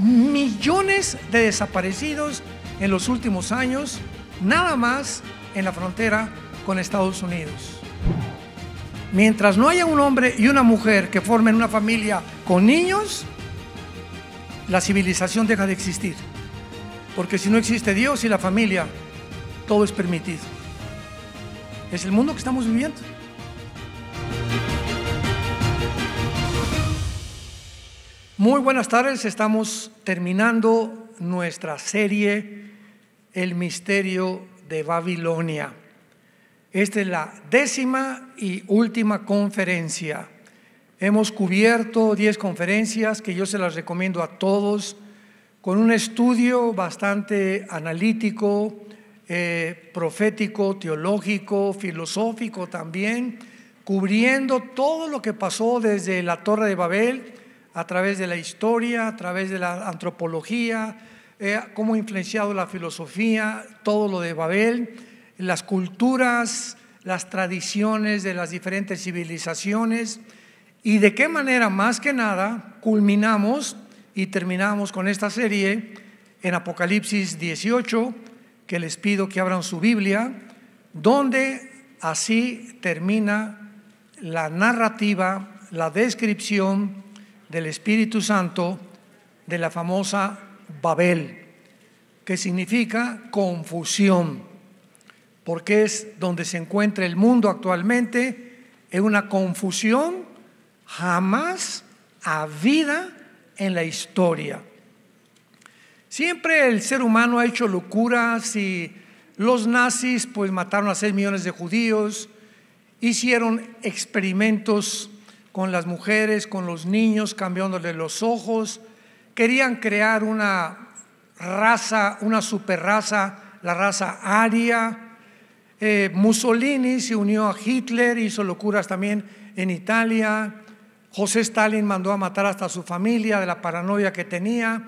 millones de desaparecidos en los últimos años, nada más en la frontera con Estados Unidos. Mientras no haya un hombre y una mujer que formen una familia con niños, la civilización deja de existir. Porque si no existe Dios y la familia, todo es permitido. Es el mundo que estamos viviendo. Muy buenas tardes, estamos terminando nuestra serie El misterio de Babilonia. Esta es la décima y última conferencia. Hemos cubierto 10 conferencias que yo se las recomiendo a todos, con un estudio bastante analítico, eh, profético, teológico, filosófico también, cubriendo todo lo que pasó desde la Torre de Babel a través de la historia, a través de la antropología, eh, cómo ha influenciado la filosofía, todo lo de Babel, las culturas, las tradiciones de las diferentes civilizaciones y de qué manera más que nada culminamos y terminamos con esta serie en Apocalipsis 18, que les pido que abran su Biblia, donde así termina la narrativa, la descripción, del Espíritu Santo de la famosa Babel, que significa confusión, porque es donde se encuentra el mundo actualmente, es una confusión jamás habida en la historia. Siempre el ser humano ha hecho locuras y los nazis pues mataron a 6 millones de judíos, hicieron experimentos con las mujeres, con los niños, cambiándoles los ojos. Querían crear una raza, una superraza, la raza aria. Eh, Mussolini se unió a Hitler, hizo locuras también en Italia. José Stalin mandó a matar hasta a su familia de la paranoia que tenía.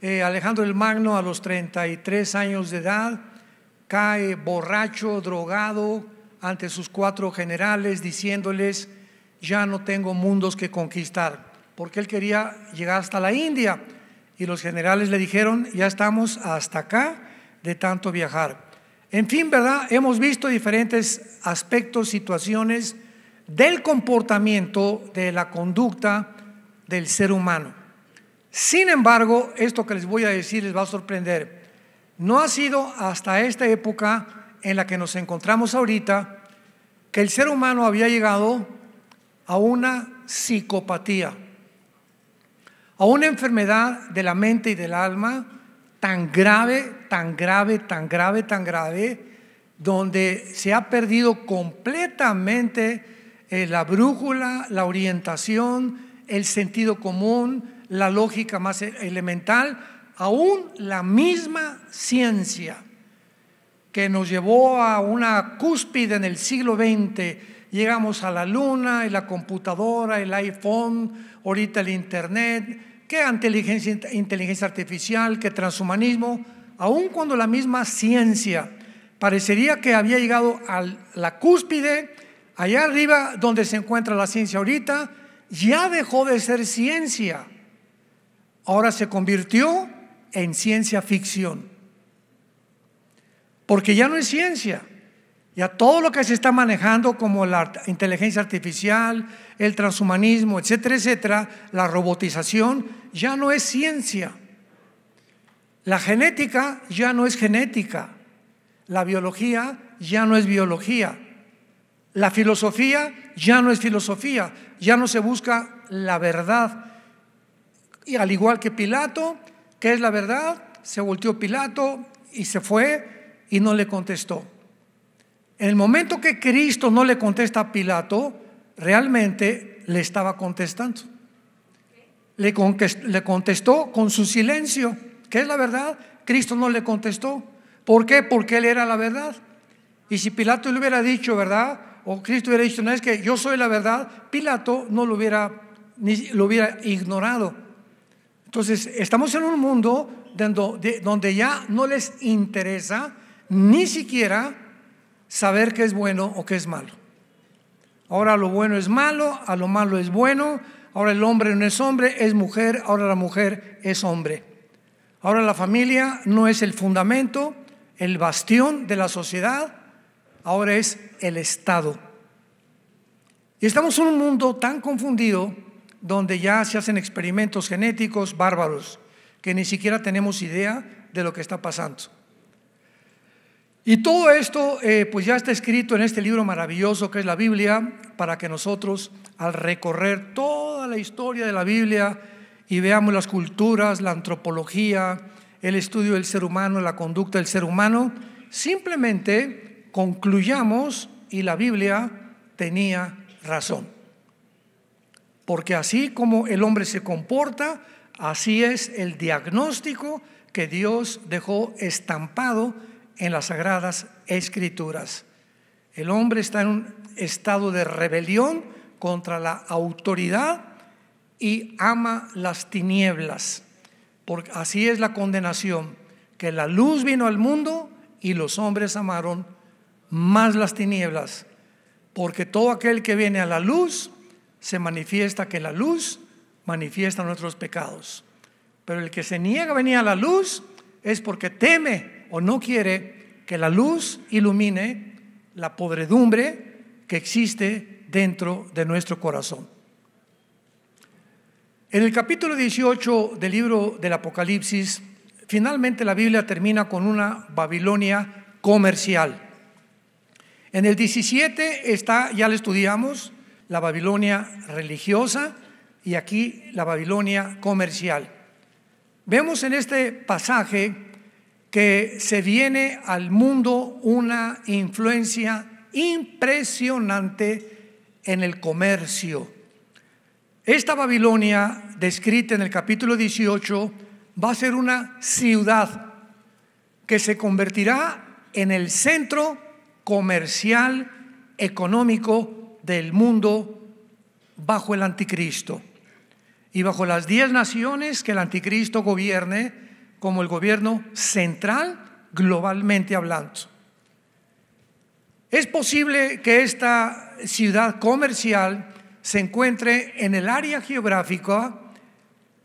Eh, Alejandro el Magno a los 33 años de edad cae borracho, drogado ante sus cuatro generales, diciéndoles, ya no tengo mundos que conquistar, porque él quería llegar hasta la India. Y los generales le dijeron, ya estamos hasta acá de tanto viajar. En fin, ¿verdad? Hemos visto diferentes aspectos, situaciones del comportamiento, de la conducta del ser humano. Sin embargo, esto que les voy a decir les va a sorprender. No ha sido hasta esta época en la que nos encontramos ahorita que el ser humano había llegado a una psicopatía, a una enfermedad de la mente y del alma tan grave, tan grave, tan grave, tan grave, donde se ha perdido completamente eh, la brújula, la orientación, el sentido común, la lógica más e-, elemental, aún la misma ciencia que nos llevó a una cúspide en el siglo XX llegamos a la luna y la computadora, el iPhone, ahorita el Internet, qué inteligencia, inteligencia artificial, qué transhumanismo, aun cuando la misma ciencia parecería que había llegado a la cúspide, allá arriba donde se encuentra la ciencia ahorita, ya dejó de ser ciencia. Ahora se convirtió en ciencia ficción. Porque ya no es ciencia y a todo lo que se está manejando como la inteligencia artificial, el transhumanismo, etcétera, etcétera, la robotización, ya no es ciencia. La genética ya no es genética. La biología ya no es biología. La filosofía ya no es filosofía. Ya no se busca la verdad. Y al igual que Pilato, ¿qué es la verdad? Se volteó Pilato y se fue y no le contestó. En el momento que Cristo no le contesta a Pilato, realmente le estaba contestando. Le, le contestó con su silencio, ¿Qué es la verdad. Cristo no le contestó. ¿Por qué? Porque él era la verdad. Y si Pilato le hubiera dicho, ¿verdad? O Cristo hubiera dicho, no es que yo soy la verdad, Pilato no lo hubiera, ni lo hubiera ignorado. Entonces, estamos en un mundo donde ya no les interesa ni siquiera saber qué es bueno o qué es malo. Ahora lo bueno es malo, a lo malo es bueno, ahora el hombre no es hombre, es mujer, ahora la mujer es hombre. Ahora la familia no es el fundamento, el bastión de la sociedad, ahora es el Estado. Y estamos en un mundo tan confundido donde ya se hacen experimentos genéticos bárbaros, que ni siquiera tenemos idea de lo que está pasando. Y todo esto eh, pues ya está escrito en este libro maravilloso que es la Biblia, para que nosotros al recorrer toda la historia de la Biblia y veamos las culturas, la antropología, el estudio del ser humano, la conducta del ser humano, simplemente concluyamos y la Biblia tenía razón. Porque así como el hombre se comporta, así es el diagnóstico que Dios dejó estampado en las sagradas escrituras. El hombre está en un estado de rebelión contra la autoridad y ama las tinieblas, porque así es la condenación, que la luz vino al mundo y los hombres amaron más las tinieblas, porque todo aquel que viene a la luz se manifiesta que la luz manifiesta nuestros pecados. Pero el que se niega a venir a la luz es porque teme o no quiere que la luz ilumine la podredumbre que existe dentro de nuestro corazón. En el capítulo 18 del libro del Apocalipsis, finalmente la Biblia termina con una Babilonia comercial. En el 17 está, ya lo estudiamos, la Babilonia religiosa y aquí la Babilonia comercial. Vemos en este pasaje que se viene al mundo una influencia impresionante en el comercio. Esta Babilonia, descrita en el capítulo 18, va a ser una ciudad que se convertirá en el centro comercial económico del mundo bajo el anticristo. Y bajo las diez naciones que el anticristo gobierne, como el gobierno central globalmente hablando. Es posible que esta ciudad comercial se encuentre en el área geográfica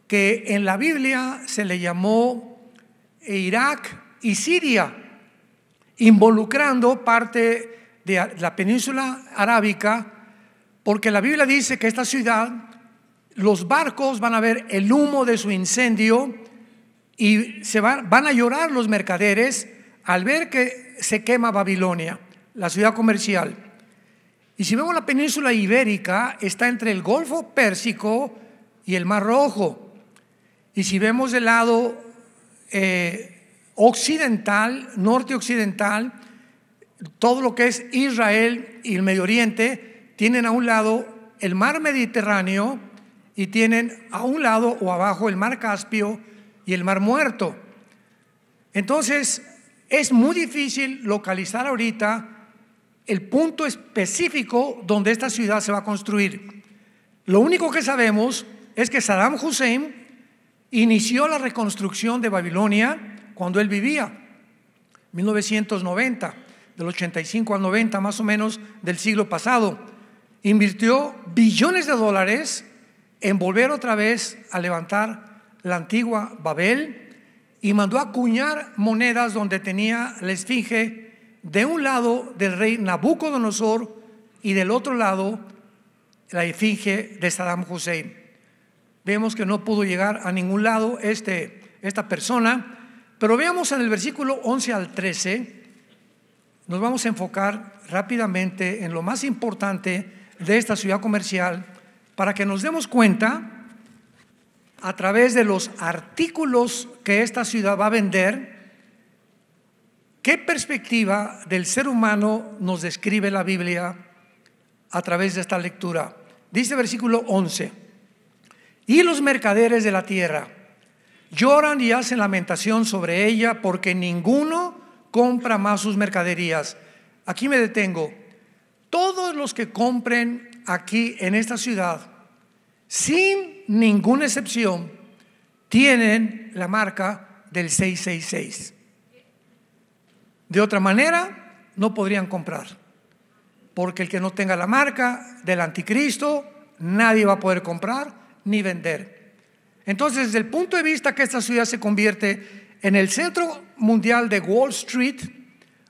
que en la Biblia se le llamó Irak y Siria, involucrando parte de la península arábica, porque la Biblia dice que esta ciudad, los barcos van a ver el humo de su incendio, y se van, a llorar los mercaderes al ver que se quema Babilonia, la ciudad comercial. Y si vemos la península ibérica, está entre el Golfo Pérsico y el Mar Rojo. Y si vemos el lado eh, occidental, norte occidental, todo lo que es Israel y el Medio Oriente, tienen a un lado el mar Mediterráneo y tienen a un lado o abajo el mar Caspio y el Mar Muerto. Entonces, es muy difícil localizar ahorita el punto específico donde esta ciudad se va a construir. Lo único que sabemos es que Saddam Hussein inició la reconstrucción de Babilonia cuando él vivía, 1990, del 85 al 90 más o menos del siglo pasado. Invirtió billones de dólares en volver otra vez a levantar la antigua Babel, y mandó acuñar monedas donde tenía la esfinge de un lado del rey Nabucodonosor y del otro lado la esfinge de Saddam Hussein. Vemos que no pudo llegar a ningún lado este, esta persona, pero veamos en el versículo 11 al 13, nos vamos a enfocar rápidamente en lo más importante de esta ciudad comercial para que nos demos cuenta a través de los artículos que esta ciudad va a vender, ¿qué perspectiva del ser humano nos describe la Biblia a través de esta lectura? Dice versículo 11, y los mercaderes de la tierra lloran y hacen lamentación sobre ella porque ninguno compra más sus mercaderías. Aquí me detengo. Todos los que compren aquí en esta ciudad sin ninguna excepción, tienen la marca del 666. De otra manera, no podrían comprar, porque el que no tenga la marca del anticristo, nadie va a poder comprar ni vender. Entonces, desde el punto de vista que esta ciudad se convierte en el centro mundial de Wall Street,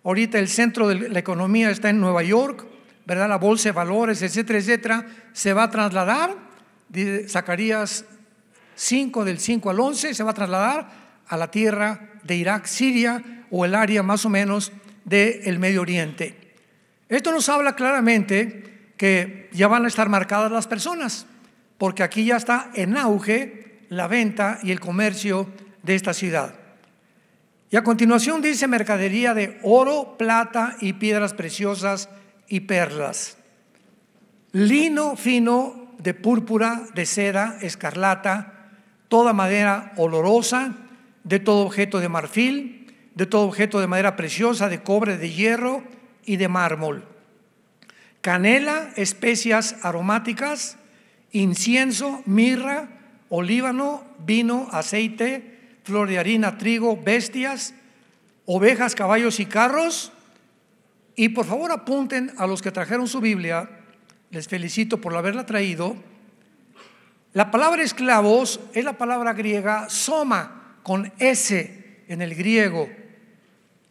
ahorita el centro de la economía está en Nueva York, ¿verdad? La bolsa de valores, etcétera, etcétera, se va a trasladar Zacarías 5 del 5 al 11, se va a trasladar a la tierra de Irak, Siria o el área más o menos del el Medio Oriente. Esto nos habla claramente que ya van a estar marcadas las personas, porque aquí ya está en auge la venta y el comercio de esta ciudad. Y a continuación dice mercadería de oro, plata y piedras preciosas y perlas, lino fino de púrpura, de seda, escarlata, toda madera olorosa, de todo objeto de marfil, de todo objeto de madera preciosa, de cobre, de hierro y de mármol. Canela, especias aromáticas, incienso, mirra, olíbano, vino, aceite, flor de harina, trigo, bestias, ovejas, caballos y carros. Y por favor apunten a los que trajeron su Biblia les felicito por haberla traído. La palabra esclavos es la palabra griega soma con S en el griego,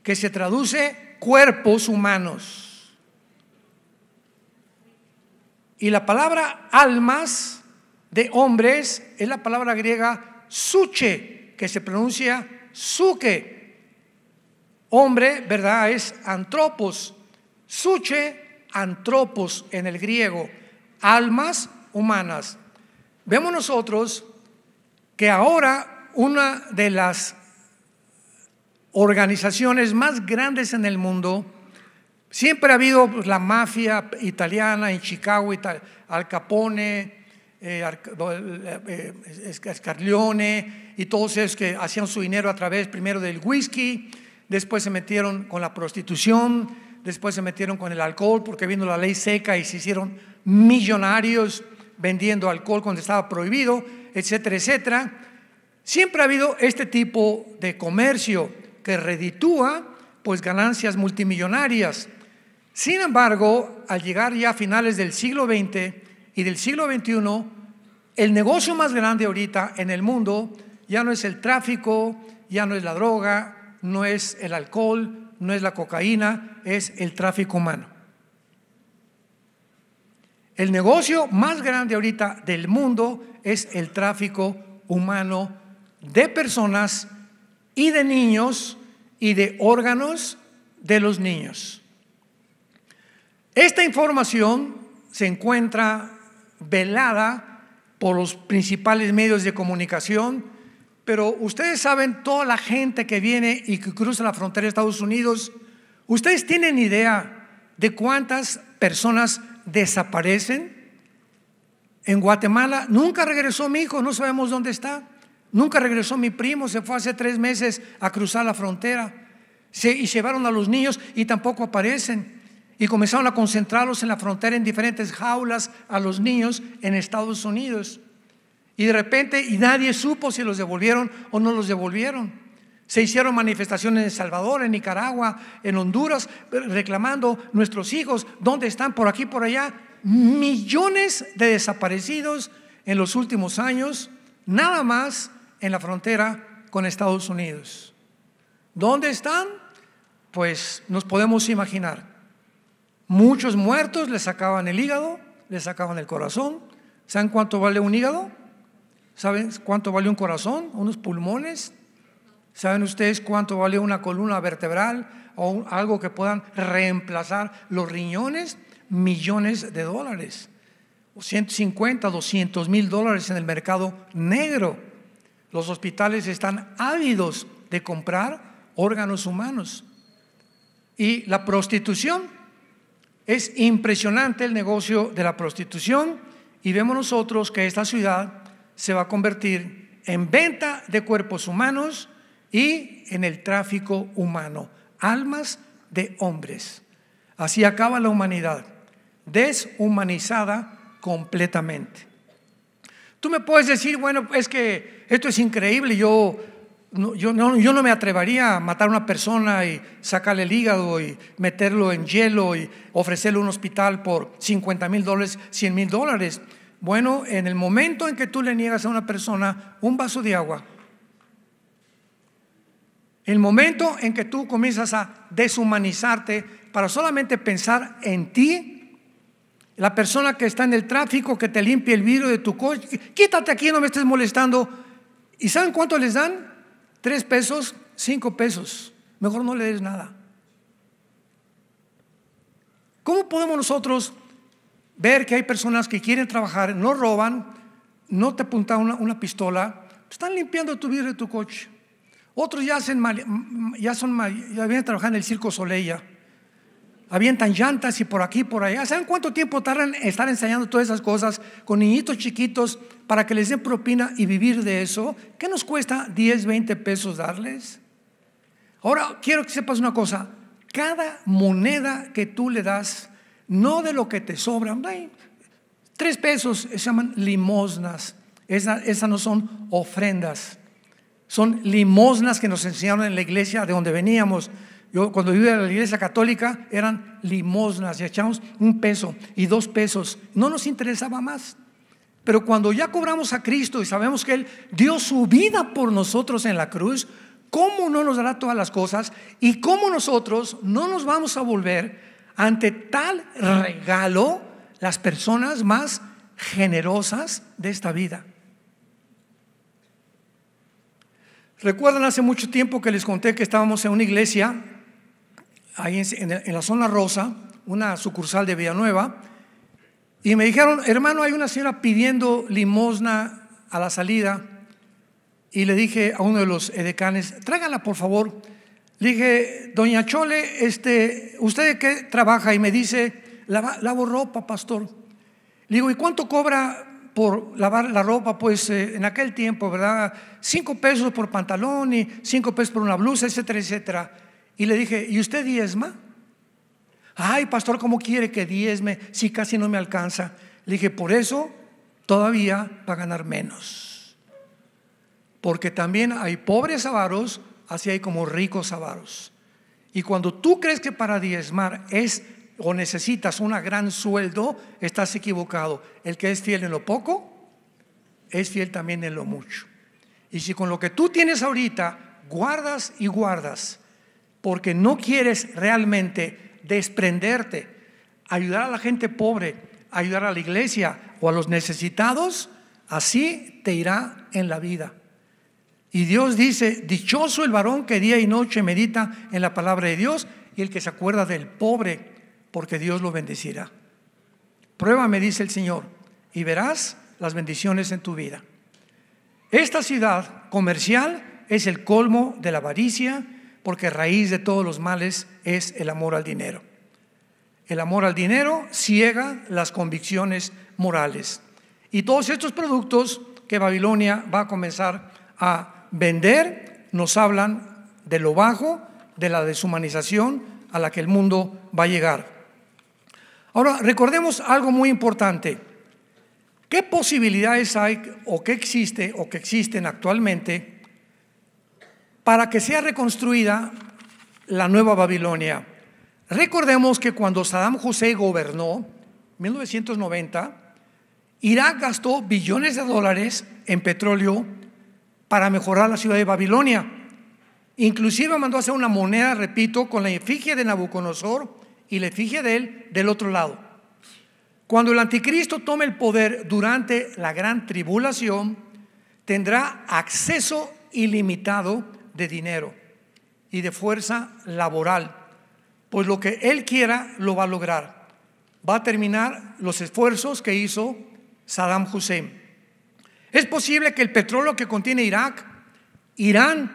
que se traduce cuerpos humanos. Y la palabra almas de hombres es la palabra griega suche, que se pronuncia suke. Hombre, ¿verdad? Es antropos. Suche antropos en el griego, almas humanas. Vemos nosotros que ahora una de las organizaciones más grandes en el mundo, siempre ha habido pues, la mafia italiana en Chicago, Al Capone, eh, eh, eh y todos esos que hacían su dinero a través primero del whisky, después se metieron con la prostitución, después se metieron con el alcohol porque vino la ley seca y se hicieron millonarios vendiendo alcohol cuando estaba prohibido, etcétera, etcétera. Siempre ha habido este tipo de comercio que reditúa pues ganancias multimillonarias. Sin embargo, al llegar ya a finales del siglo XX y del siglo XXI, el negocio más grande ahorita en el mundo ya no es el tráfico, ya no es la droga, no es el alcohol, no es la cocaína, es el tráfico humano. El negocio más grande ahorita del mundo es el tráfico humano de personas y de niños y de órganos de los niños. Esta información se encuentra velada por los principales medios de comunicación pero ustedes saben, toda la gente que viene y que cruza la frontera de Estados Unidos, ¿ustedes tienen idea de cuántas personas desaparecen? En Guatemala nunca regresó mi hijo, no sabemos dónde está. Nunca regresó mi primo, se fue hace tres meses a cruzar la frontera. y llevaron a los niños y tampoco aparecen. Y comenzaron a concentrarlos en la frontera en diferentes jaulas a los niños en Estados Unidos. Y de repente, y nadie supo si los devolvieron o no los devolvieron. Se hicieron manifestaciones en El Salvador, en Nicaragua, en Honduras, reclamando nuestros hijos, ¿dónde están? Por aquí, por allá. Millones de desaparecidos en los últimos años, nada más en la frontera con Estados Unidos. ¿Dónde están? Pues nos podemos imaginar. Muchos muertos les sacaban el hígado, les sacaban el corazón. ¿Saben cuánto vale un hígado? ¿Saben cuánto vale un corazón? ¿Unos pulmones? ¿Saben ustedes cuánto vale una columna vertebral o algo que puedan reemplazar los riñones? Millones de dólares. 150, 200 mil dólares en el mercado negro. Los hospitales están ávidos de comprar órganos humanos. Y la prostitución. Es impresionante el negocio de la prostitución y vemos nosotros que esta ciudad se va a convertir en venta de cuerpos humanos y en el tráfico humano, almas de hombres. Así acaba la humanidad, deshumanizada completamente. Tú me puedes decir, bueno, es que esto es increíble, yo no, yo, yo no me atrevería a matar a una persona y sacarle el hígado y meterlo en hielo y ofrecerle un hospital por 50 mil dólares, 100 mil dólares. Bueno, en el momento en que tú le niegas a una persona un vaso de agua, el momento en que tú comienzas a deshumanizarte para solamente pensar en ti, la persona que está en el tráfico, que te limpia el vidrio de tu coche, quítate aquí, no me estés molestando. ¿Y saben cuánto les dan? Tres pesos, cinco pesos. Mejor no le des nada. ¿Cómo podemos nosotros ver que hay personas que quieren trabajar, no roban, no te apuntan una, pistola, están limpiando tu vidrio de tu coche. Otros ya, hacen ya, son ya vienen en el circo soleya avientan llantas y por aquí, por allá. ¿Saben cuánto tiempo tardan en estar enseñando todas esas cosas con niñitos chiquitos para que les den propina y vivir de eso? ¿Qué nos cuesta 10, 20 pesos darles? Ahora, quiero que sepas una cosa. Cada moneda que tú le das no de lo que te sobra. Tres pesos se llaman limosnas. Esas no son ofrendas. Son limosnas que nos enseñaron en la iglesia de donde veníamos. Yo cuando vivía en la iglesia católica eran limosnas y echamos un peso y dos pesos. No nos interesaba más. Pero cuando ya cobramos a Cristo y sabemos que Él dio su vida por nosotros en la cruz, ¿cómo no nos dará todas las cosas? ¿Y cómo nosotros no nos vamos a volver ante tal regalo, las personas más generosas de esta vida. Recuerdan hace mucho tiempo que les conté que estábamos en una iglesia, ahí en, la zona rosa, una sucursal de Villanueva, y me dijeron, hermano, hay una señora pidiendo limosna a la salida, y le dije a uno de los edecanes, tráigala por favor. Le dije, doña Chole, este, ¿usted que qué trabaja? Y me dice, lavo ropa, pastor. Le digo, ¿y cuánto cobra por lavar la ropa? Pues eh, en aquel tiempo, ¿verdad? Cinco pesos por pantalón y cinco pesos por una blusa, etcétera, etcétera. Y le dije, ¿y usted diezma? Ay, pastor, ¿cómo quiere que diezme si casi no me alcanza? Le dije, por eso todavía va a ganar menos. Porque también hay pobres avaros así hay como ricos avaros. Y cuando tú crees que para diezmar es o necesitas un gran sueldo, estás equivocado. El que es fiel en lo poco, es fiel también en lo mucho. Y si con lo que tú tienes ahorita guardas y guardas, porque no quieres realmente desprenderte, ayudar a la gente pobre, ayudar a la iglesia o a los necesitados, así te irá en la vida. Y Dios dice, dichoso el varón que día y noche medita en la palabra de Dios y el que se acuerda del pobre, porque Dios lo bendecirá. Pruébame, dice el Señor, y verás las bendiciones en tu vida. Esta ciudad comercial es el colmo de la avaricia, porque raíz de todos los males es el amor al dinero. El amor al dinero ciega las convicciones morales. Y todos estos productos que Babilonia va a comenzar a vender, nos hablan de lo bajo, de la deshumanización a la que el mundo va a llegar. Ahora, recordemos algo muy importante. ¿Qué posibilidades hay o qué existe o que existen actualmente para que sea reconstruida la nueva Babilonia? Recordemos que cuando Saddam Hussein gobernó, 1990, Irak gastó billones de dólares en petróleo para mejorar la ciudad de Babilonia. Inclusive mandó hacer una moneda, repito, con la efigie de Nabucodonosor y la efigie de él del otro lado. Cuando el anticristo tome el poder durante la gran tribulación, tendrá acceso ilimitado de dinero y de fuerza laboral, pues lo que él quiera lo va a lograr. Va a terminar los esfuerzos que hizo Saddam Hussein. Es posible que el petróleo que contiene Irak, Irán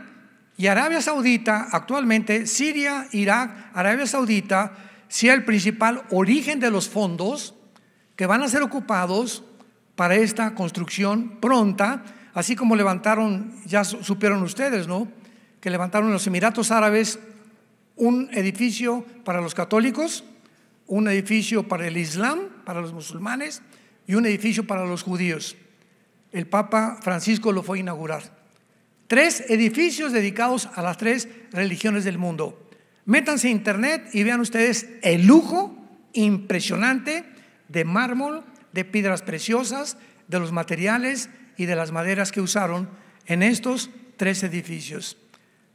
y Arabia Saudita, actualmente Siria, Irak, Arabia Saudita, sea el principal origen de los fondos que van a ser ocupados para esta construcción pronta, así como levantaron, ya supieron ustedes, ¿no? Que levantaron los Emiratos Árabes un edificio para los católicos, un edificio para el Islam, para los musulmanes, y un edificio para los judíos el Papa Francisco lo fue a inaugurar. Tres edificios dedicados a las tres religiones del mundo. Métanse a internet y vean ustedes el lujo impresionante de mármol, de piedras preciosas, de los materiales y de las maderas que usaron en estos tres edificios,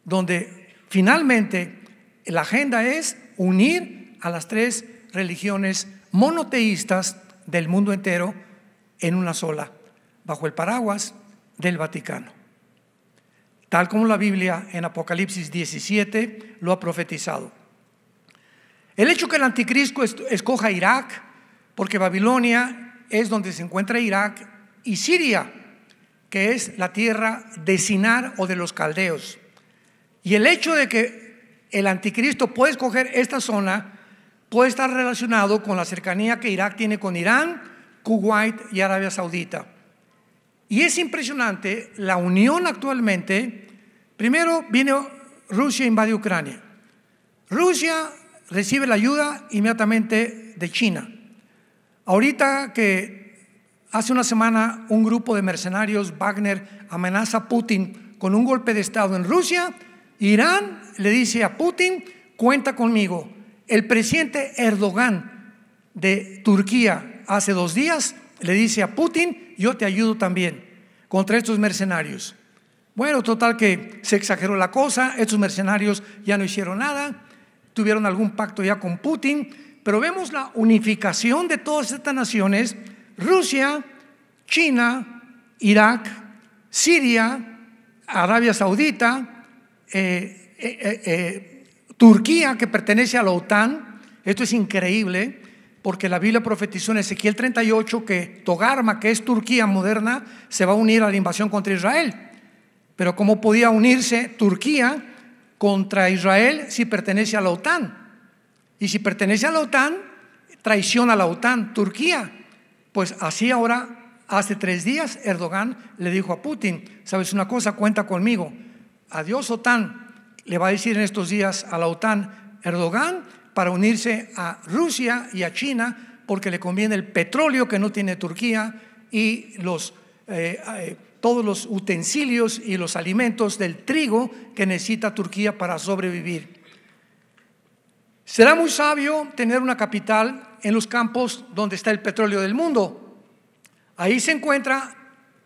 donde finalmente la agenda es unir a las tres religiones monoteístas del mundo entero en una sola bajo el paraguas del Vaticano, tal como la Biblia en Apocalipsis 17 lo ha profetizado. El hecho que el anticristo escoja Irak, porque Babilonia es donde se encuentra Irak, y Siria, que es la tierra de Sinar o de los caldeos. Y el hecho de que el anticristo puede escoger esta zona puede estar relacionado con la cercanía que Irak tiene con Irán, Kuwait y Arabia Saudita. Y es impresionante la unión actualmente. Primero viene Rusia e invade Ucrania. Rusia recibe la ayuda inmediatamente de China. Ahorita que hace una semana un grupo de mercenarios, Wagner, amenaza a Putin con un golpe de Estado en Rusia, Irán le dice a Putin, cuenta conmigo. El presidente Erdogan de Turquía hace dos días le dice a Putin, yo te ayudo también contra estos mercenarios. Bueno, total que se exageró la cosa, estos mercenarios ya no hicieron nada, tuvieron algún pacto ya con Putin, pero vemos la unificación de todas estas naciones, Rusia, China, Irak, Siria, Arabia Saudita, eh, eh, eh, Turquía, que pertenece a la OTAN, esto es increíble, porque la Biblia profetizó en Ezequiel 38 que Togarma, que es Turquía moderna, se va a unir a la invasión contra Israel. Pero ¿cómo podía unirse Turquía contra Israel si pertenece a la OTAN? Y si pertenece a la OTAN, traiciona a la OTAN, Turquía. Pues así ahora, hace tres días, Erdogan le dijo a Putin, sabes una cosa, cuenta conmigo. Adiós OTAN. Le va a decir en estos días a la OTAN, Erdogan, para unirse a Rusia y a China porque le conviene el petróleo que no tiene Turquía y los, eh, eh, todos los utensilios y los alimentos del trigo que necesita Turquía para sobrevivir. Será muy sabio tener una capital en los campos donde está el petróleo del mundo. Ahí se encuentra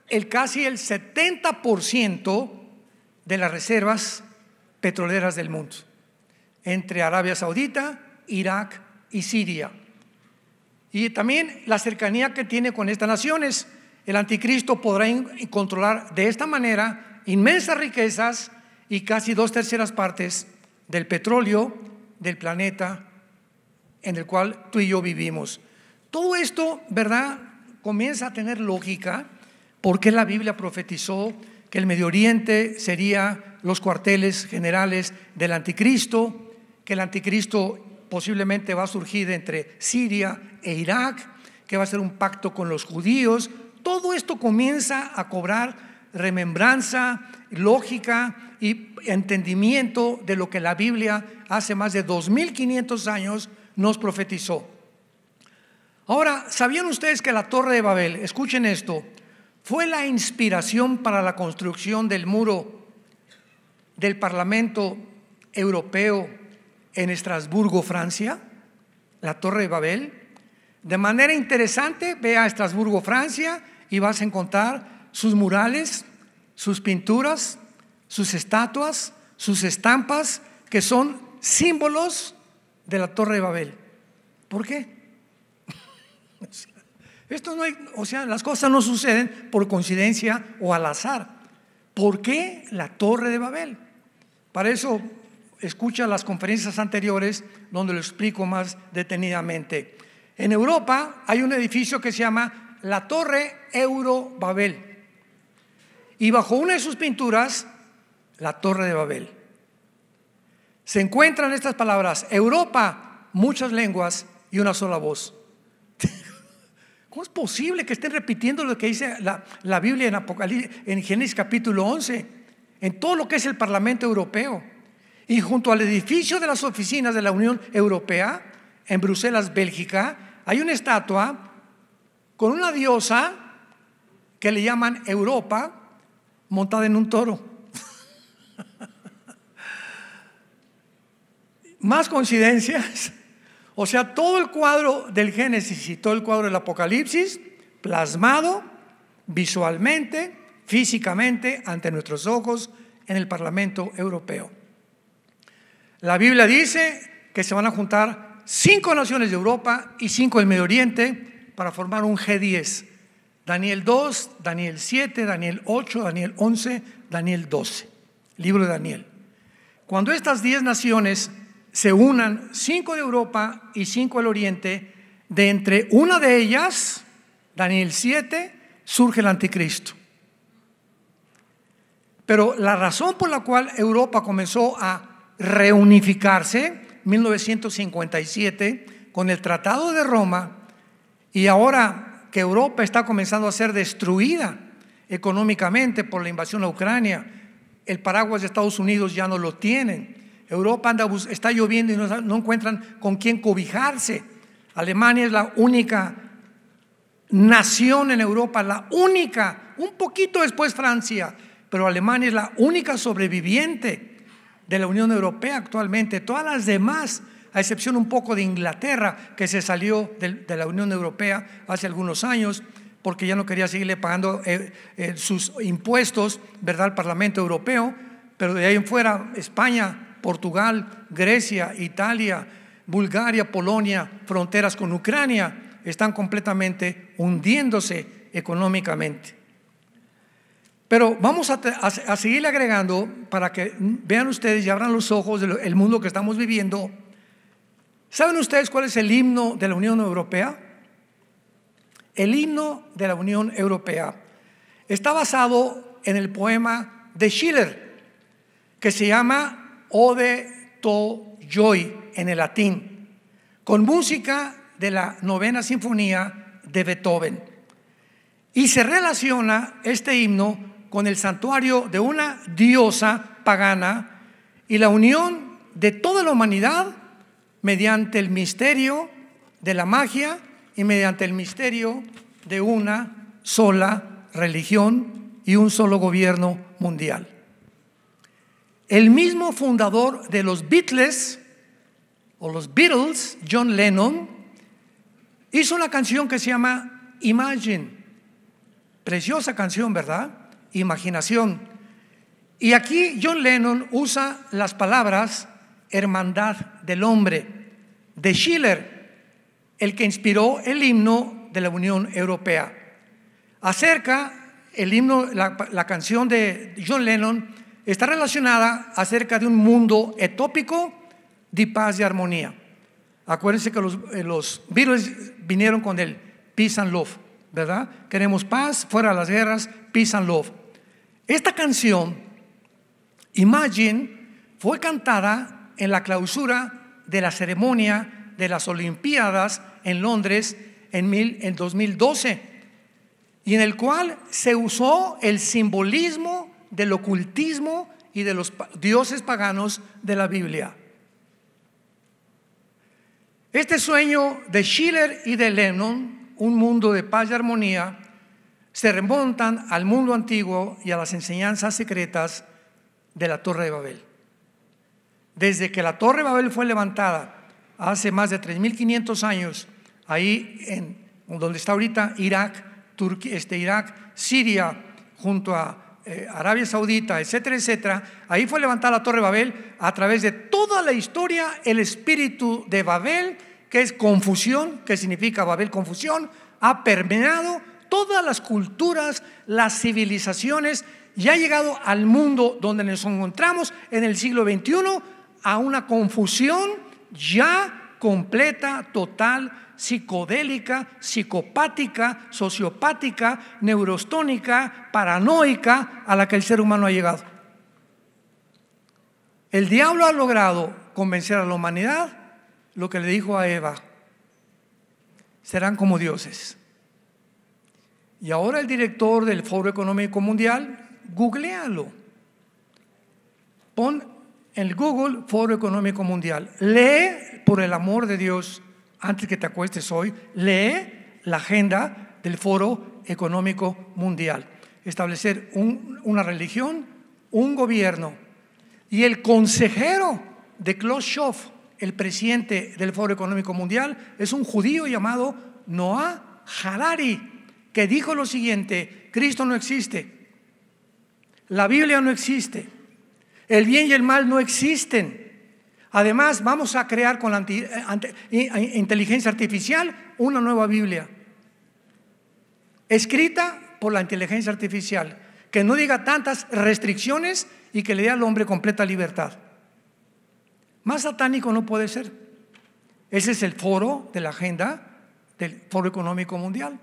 el casi el 70% de las reservas petroleras del mundo entre Arabia Saudita, Irak y Siria. Y también la cercanía que tiene con estas naciones. El anticristo podrá controlar de esta manera inmensas riquezas y casi dos terceras partes del petróleo del planeta en el cual tú y yo vivimos. Todo esto, ¿verdad? Comienza a tener lógica porque la Biblia profetizó que el Medio Oriente sería los cuarteles generales del anticristo, que el anticristo posiblemente va a surgir entre Siria e Irak, que va a ser un pacto con los judíos. Todo esto comienza a cobrar remembranza, lógica y entendimiento de lo que la Biblia hace más de 2.500 años nos profetizó. Ahora, ¿sabían ustedes que la Torre de Babel, escuchen esto, fue la inspiración para la construcción del muro del Parlamento Europeo en Estrasburgo, Francia, la Torre de Babel. De manera interesante, ve a Estrasburgo, Francia, y vas a encontrar sus murales, sus pinturas, sus estatuas, sus estampas, que son símbolos de la Torre de Babel. ¿Por qué? Esto no hay, o sea, las cosas no suceden por coincidencia o al azar. ¿Por qué la Torre de Babel? Para eso escucha las conferencias anteriores donde lo explico más detenidamente. En Europa hay un edificio que se llama la Torre Euro Babel. Y bajo una de sus pinturas, la Torre de Babel. Se encuentran estas palabras, Europa, muchas lenguas y una sola voz. ¿Cómo es posible que estén repitiendo lo que dice la, Biblia en, Apocalipsis, en Génesis capítulo 11? En todo lo que es el Parlamento Europeo y junto al edificio de las oficinas de la Unión Europea, en Bruselas, Bélgica, hay una estatua con una diosa que le llaman Europa montada en un toro. Más coincidencias. O sea, todo el cuadro del Génesis y todo el cuadro del Apocalipsis plasmado visualmente, físicamente, ante nuestros ojos en el Parlamento Europeo. La Biblia dice que se van a juntar cinco naciones de Europa y cinco del Medio Oriente para formar un G10. Daniel 2, Daniel 7, Daniel 8, Daniel 11, Daniel 12. Libro de Daniel. Cuando estas diez naciones se unan, cinco de Europa y cinco del Oriente, de entre una de ellas, Daniel 7, surge el anticristo. Pero la razón por la cual Europa comenzó a reunificarse, 1957, con el Tratado de Roma, y ahora que Europa está comenzando a ser destruida económicamente por la invasión a Ucrania, el paraguas de Estados Unidos ya no lo tienen. Europa anda, está lloviendo y no, no encuentran con quién cobijarse. Alemania es la única nación en Europa, la única, un poquito después Francia, pero Alemania es la única sobreviviente de la Unión Europea actualmente, todas las demás, a excepción un poco de Inglaterra, que se salió de, la Unión Europea hace algunos años porque ya no quería seguirle pagando eh, eh, sus impuestos, ¿verdad?, al Parlamento Europeo, pero de ahí en fuera, España, Portugal, Grecia, Italia, Bulgaria, Polonia, fronteras con Ucrania, están completamente hundiéndose económicamente. Pero vamos a, seguir agregando para que vean ustedes y abran los ojos del mundo que estamos viviendo. ¿Saben ustedes cuál es el himno de la Unión Europea? El himno de la Unión Europea está basado en el poema de Schiller, que se llama Ode to Joy en el latín, con música de la novena sinfonía de Beethoven. Y se relaciona este himno con el santuario de una diosa pagana y la unión de toda la humanidad mediante el misterio de la magia y mediante el misterio de una sola religión y un solo gobierno mundial. El mismo fundador de los Beatles o los Beatles, John Lennon, hizo una canción que se llama Imagine. Preciosa canción, ¿verdad? imaginación. Y aquí John Lennon usa las palabras hermandad del hombre de Schiller, el que inspiró el himno de la Unión Europea. Acerca el himno, la, canción de John Lennon está relacionada acerca de un mundo etópico de paz y armonía. Acuérdense que los, eh, los vinieron con el peace and love, ¿verdad? Queremos paz, fuera de las guerras, peace and love. Esta canción, Imagine, fue cantada en la clausura de la ceremonia de las Olimpiadas en Londres en, 2012, y en el cual se usó el simbolismo del ocultismo y de los dioses paganos de la Biblia. Este sueño de Schiller y de Lennon, un mundo de paz y armonía, se remontan al mundo antiguo y a las enseñanzas secretas de la Torre de Babel. Desde que la Torre de Babel fue levantada hace más de 3.500 años, ahí en donde está ahorita Irak, Turquía, este, Irak, Siria, junto a eh, Arabia Saudita, etcétera, etcétera, ahí fue levantada la Torre de Babel a través de toda la historia, el espíritu de Babel, que es confusión, que significa Babel confusión, ha permeado todas las culturas, las civilizaciones ya ha llegado al mundo donde nos encontramos en el siglo XXI a una confusión ya completa, total, psicodélica, psicopática, sociopática, neurostónica, paranoica a la que el ser humano ha llegado. El diablo ha logrado convencer a la humanidad lo que le dijo a Eva. Serán como dioses. Y ahora el director del Foro Económico Mundial, googlealo. Pon en el Google Foro Económico Mundial. Lee, por el amor de Dios, antes que te acuestes hoy, lee la agenda del Foro Económico Mundial. Establecer una religión, un gobierno. Y el consejero de Klaus Khrushchev, el presidente del Foro Económico Mundial, es un judío llamado Noah Harari que dijo lo siguiente, Cristo no existe, la Biblia no existe, el bien y el mal no existen. Además, vamos a crear con la eh, eh, eh, inteligencia artificial una nueva Biblia, escrita por la inteligencia artificial, que no diga tantas restricciones y que le dé al hombre completa libertad. Más satánico no puede ser. Ese es el foro de la agenda del Foro Económico Mundial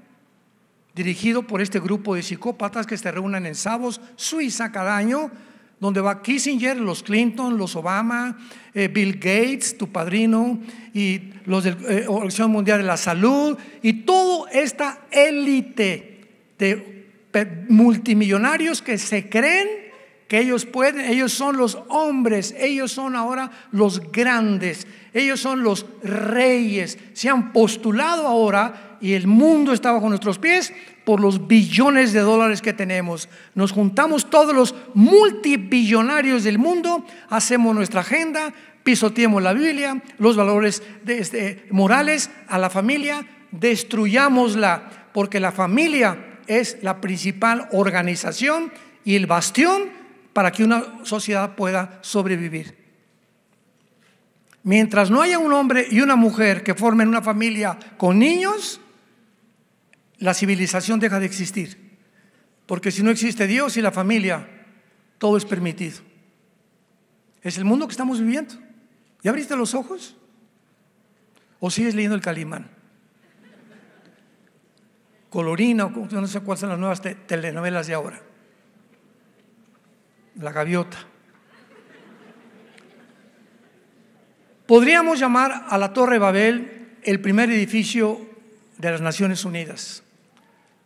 dirigido por este grupo de psicópatas que se reúnen en Sabos, Suiza, cada año, donde va Kissinger, los Clinton, los Obama, eh, Bill Gates, tu padrino, y los de la eh, Organización Mundial de la Salud, y toda esta élite de multimillonarios que se creen que ellos pueden, ellos son los hombres, ellos son ahora los grandes, ellos son los reyes, se han postulado ahora y el mundo está bajo nuestros pies por los billones de dólares que tenemos. Nos juntamos todos los multibillonarios del mundo, hacemos nuestra agenda, pisoteamos la Biblia, los valores este, morales a la familia, destruyámosla, porque la familia es la principal organización y el bastión para que una sociedad pueda sobrevivir. Mientras no haya un hombre y una mujer que formen una familia con niños, la civilización deja de existir. Porque si no existe Dios y la familia, todo es permitido. Es el mundo que estamos viviendo. ¿Ya abriste los ojos? ¿O sigues leyendo el Calimán? Colorina, o no sé cuáles son las nuevas telenovelas de ahora la gaviota. Podríamos llamar a la Torre de Babel el primer edificio de las Naciones Unidas,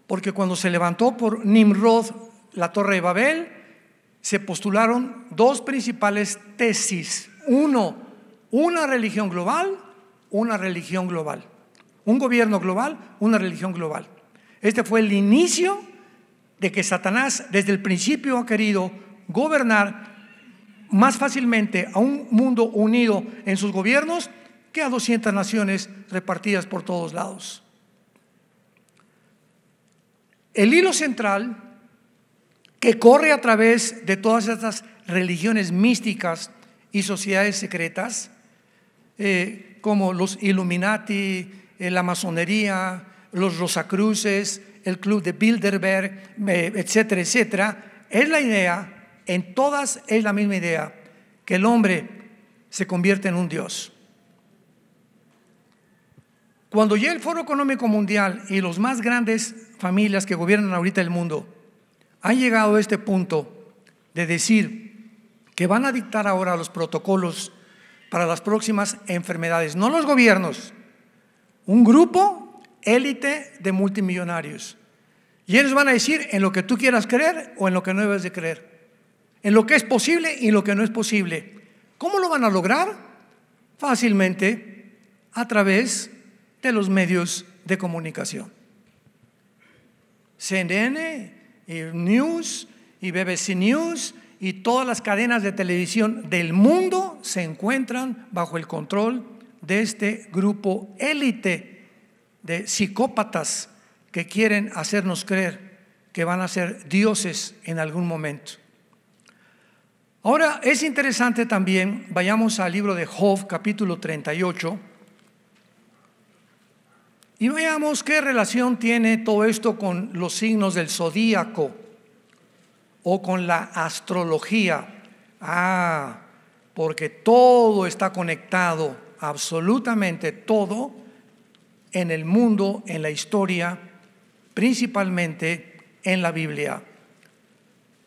porque cuando se levantó por Nimrod la Torre de Babel, se postularon dos principales tesis. Uno, una religión global, una religión global. Un gobierno global, una religión global. Este fue el inicio de que Satanás desde el principio ha querido gobernar más fácilmente a un mundo unido en sus gobiernos que a 200 naciones repartidas por todos lados. El hilo central que corre a través de todas estas religiones místicas y sociedades secretas, eh, como los Illuminati, eh, la masonería, los Rosacruces, el club de Bilderberg, etc., eh, etcétera, etcétera, es la idea en todas es la misma idea, que el hombre se convierte en un Dios. Cuando ya el Foro Económico Mundial y las más grandes familias que gobiernan ahorita el mundo han llegado a este punto de decir que van a dictar ahora los protocolos para las próximas enfermedades, no los gobiernos, un grupo élite de multimillonarios. Y ellos van a decir en lo que tú quieras creer o en lo que no debes de creer en lo que es posible y en lo que no es posible. ¿Cómo lo van a lograr? Fácilmente a través de los medios de comunicación. CNN, y eh, News y BBC News y todas las cadenas de televisión del mundo se encuentran bajo el control de este grupo élite de psicópatas que quieren hacernos creer que van a ser dioses en algún momento. Ahora es interesante también, vayamos al libro de Job, capítulo 38, y veamos qué relación tiene todo esto con los signos del zodíaco o con la astrología. Ah, porque todo está conectado, absolutamente todo, en el mundo, en la historia, principalmente en la Biblia.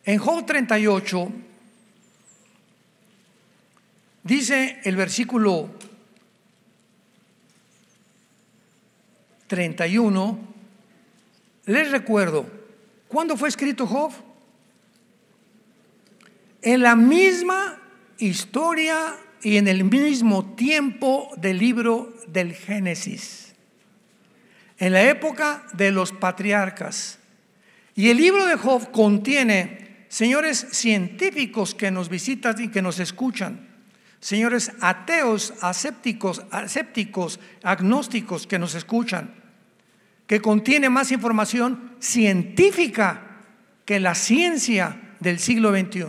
En Job 38 Dice el versículo 31, les recuerdo, ¿cuándo fue escrito Job? En la misma historia y en el mismo tiempo del libro del Génesis, en la época de los patriarcas. Y el libro de Job contiene, señores científicos que nos visitan y que nos escuchan, Señores, ateos, asépticos, agnósticos que nos escuchan, que contiene más información científica que la ciencia del siglo XXI.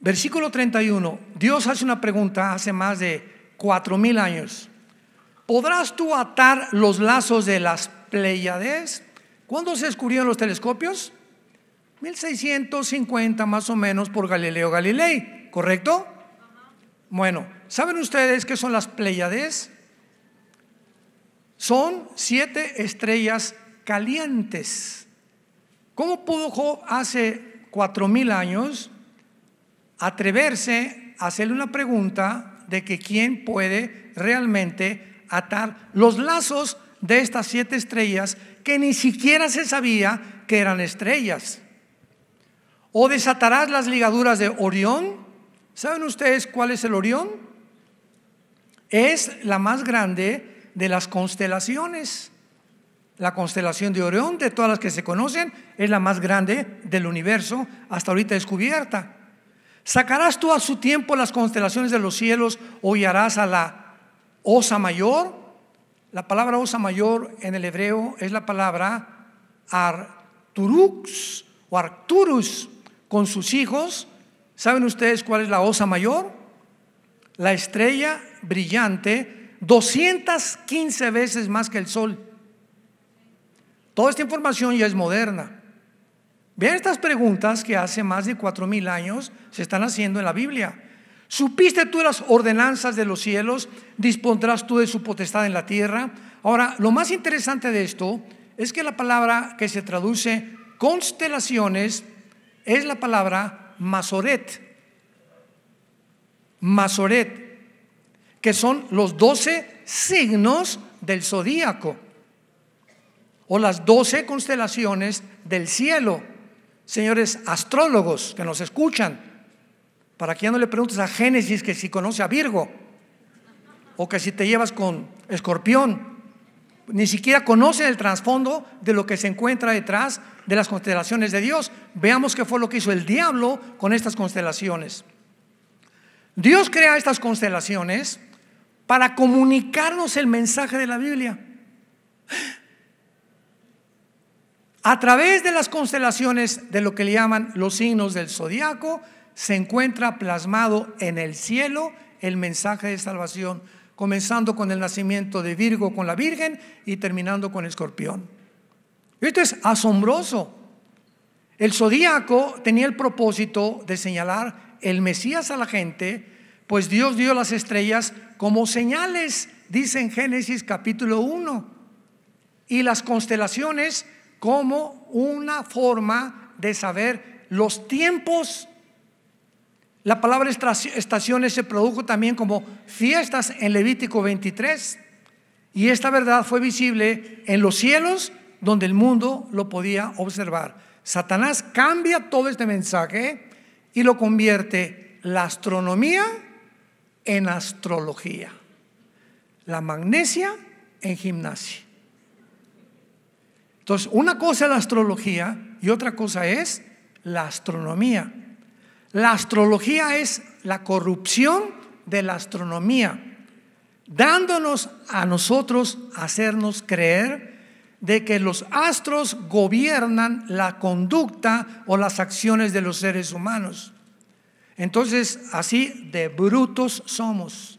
Versículo 31, Dios hace una pregunta hace más de cuatro mil años. ¿Podrás tú atar los lazos de las Pleiades? ¿Cuándo se descubrieron los telescopios? 1650 más o menos por Galileo Galilei, ¿correcto? Bueno, ¿saben ustedes qué son las Pléyades? Son siete estrellas calientes. ¿Cómo pudo hace cuatro mil años atreverse a hacerle una pregunta de que quién puede realmente atar los lazos de estas siete estrellas que ni siquiera se sabía que eran estrellas? o desatarás las ligaduras de Orión. ¿Saben ustedes cuál es el Orión? Es la más grande de las constelaciones. La constelación de Orión, de todas las que se conocen, es la más grande del universo hasta ahorita descubierta. ¿Sacarás tú a su tiempo las constelaciones de los cielos o harás a la osa mayor? La palabra osa mayor en el hebreo es la palabra Arturux o Arcturus, con sus hijos. ¿Saben ustedes cuál es la osa mayor? La estrella brillante, 215 veces más que el sol. Toda esta información ya es moderna. Vean estas preguntas que hace más de cuatro años se están haciendo en la Biblia. ¿Supiste tú las ordenanzas de los cielos? ¿Dispondrás tú de su potestad en la tierra? Ahora, lo más interesante de esto es que la palabra que se traduce constelaciones es la palabra Masoret. Masoret, que son los doce signos del zodíaco o las doce constelaciones del cielo. Señores astrólogos que nos escuchan, para que ya no le preguntes a Génesis que si conoce a Virgo o que si te llevas con Escorpión ni siquiera conocen el trasfondo de lo que se encuentra detrás de las constelaciones de Dios. Veamos qué fue lo que hizo el diablo con estas constelaciones. Dios crea estas constelaciones para comunicarnos el mensaje de la Biblia. A través de las constelaciones de lo que le llaman los signos del zodiaco, se encuentra plasmado en el cielo el mensaje de salvación comenzando con el nacimiento de Virgo con la Virgen y terminando con el Escorpión. Esto es asombroso. El zodíaco tenía el propósito de señalar el Mesías a la gente, pues Dios dio las estrellas como señales, dice en Génesis capítulo 1, y las constelaciones como una forma de saber los tiempos la palabra estaciones se produjo también como fiestas en Levítico 23 y esta verdad fue visible en los cielos donde el mundo lo podía observar. Satanás cambia todo este mensaje y lo convierte la astronomía en astrología, la magnesia en gimnasia. Entonces, una cosa es la astrología y otra cosa es la astronomía. La astrología es la corrupción de la astronomía, dándonos a nosotros hacernos creer de que los astros gobiernan la conducta o las acciones de los seres humanos. Entonces, así de brutos somos.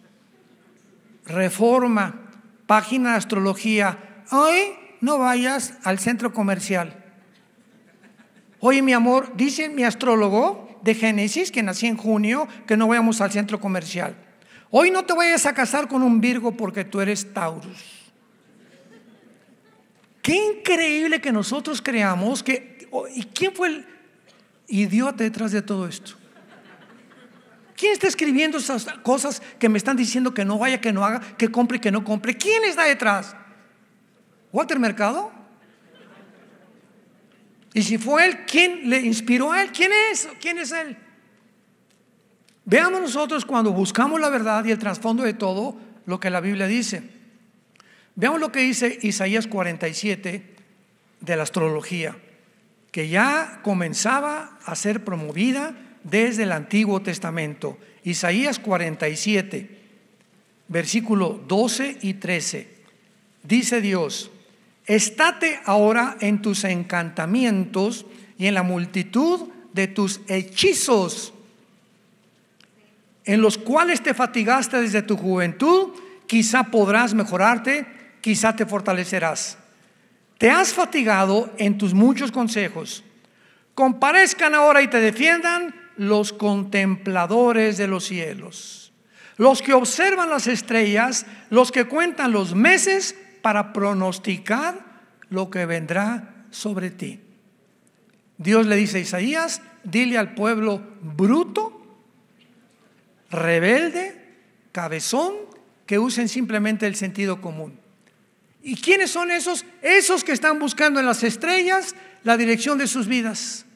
Reforma, página de astrología. Hoy no vayas al centro comercial. Oye, mi amor, dice mi astrólogo de Génesis, que nací en junio, que no vayamos al centro comercial. Hoy no te vayas a casar con un Virgo porque tú eres Taurus. Qué increíble que nosotros creamos que... Oh, ¿Y quién fue el idiota detrás de todo esto? ¿Quién está escribiendo esas cosas que me están diciendo que no vaya, que no haga, que compre, que no compre? ¿Quién está detrás? ¿Walter Mercado? Y si fue él, ¿quién le inspiró a él? ¿Quién es? ¿Quién es él? Veamos nosotros cuando buscamos la verdad y el trasfondo de todo lo que la Biblia dice. Veamos lo que dice Isaías 47 de la astrología, que ya comenzaba a ser promovida desde el Antiguo Testamento. Isaías 47, versículo 12 y 13. Dice Dios, Estate ahora en tus encantamientos y en la multitud de tus hechizos, en los cuales te fatigaste desde tu juventud, quizá podrás mejorarte, quizá te fortalecerás. Te has fatigado en tus muchos consejos. Comparezcan ahora y te defiendan los contempladores de los cielos, los que observan las estrellas, los que cuentan los meses para pronosticar lo que vendrá sobre ti. Dios le dice a Isaías, dile al pueblo bruto, rebelde, cabezón, que usen simplemente el sentido común. ¿Y quiénes son esos? Esos que están buscando en las estrellas la dirección de sus vidas,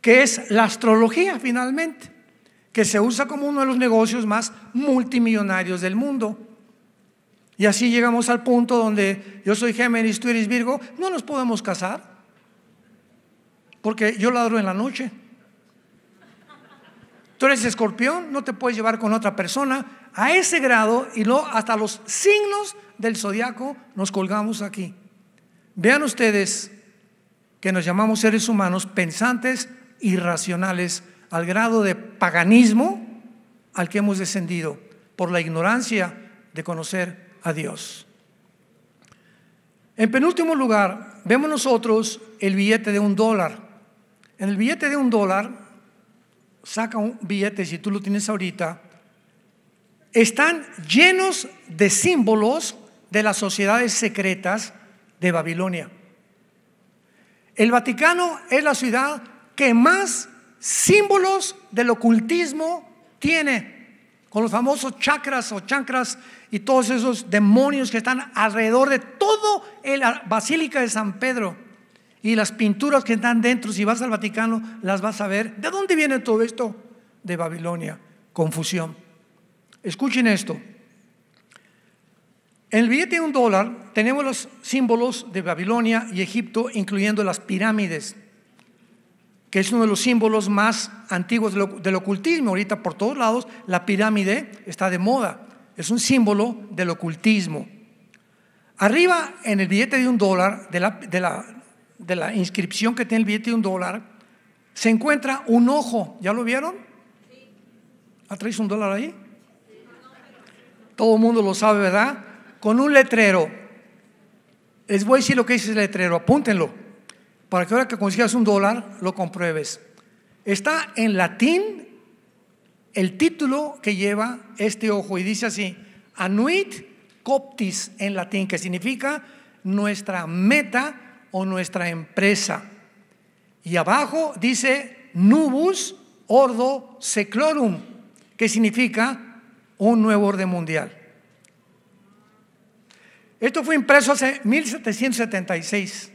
que es la astrología finalmente, que se usa como uno de los negocios más multimillonarios del mundo. Y así llegamos al punto donde yo soy Géminis, tú eres Virgo, no nos podemos casar. Porque yo ladro en la noche. Tú eres escorpión, no te puedes llevar con otra persona. A ese grado y luego hasta los signos del zodiaco nos colgamos aquí. Vean ustedes que nos llamamos seres humanos pensantes irracionales al grado de paganismo al que hemos descendido por la ignorancia de conocer adiós. Dios. En penúltimo lugar, vemos nosotros el billete de un dólar. En el billete de un dólar, saca un billete si tú lo tienes ahorita, están llenos de símbolos de las sociedades secretas de Babilonia. El Vaticano es la ciudad que más símbolos del ocultismo tiene los famosos chakras o chancras y todos esos demonios que están alrededor de toda la Basílica de San Pedro y las pinturas que están dentro, si vas al Vaticano, las vas a ver. ¿De dónde viene todo esto? De Babilonia, confusión. Escuchen esto. En el billete de un dólar tenemos los símbolos de Babilonia y Egipto, incluyendo las pirámides que es uno de los símbolos más antiguos del ocultismo. Ahorita por todos lados la pirámide está de moda. Es un símbolo del ocultismo. Arriba en el billete de un dólar, de la, de la, inscripción que tiene el billete de un dólar, se encuentra un ojo. ¿Ya lo vieron? ¿Ah, traes un dólar ahí? Todo el mundo lo sabe, ¿verdad? Con un letrero. Les voy a decir lo que dice el letrero, apúntenlo para que ahora que consigas un dólar lo compruebes. Está en latín el título que lleva este ojo y dice así, Anuit Coptis en latín, que significa nuestra meta o nuestra empresa. Y abajo dice Nubus Ordo Seclorum, que significa un nuevo orden mundial. Esto fue impreso hace 1776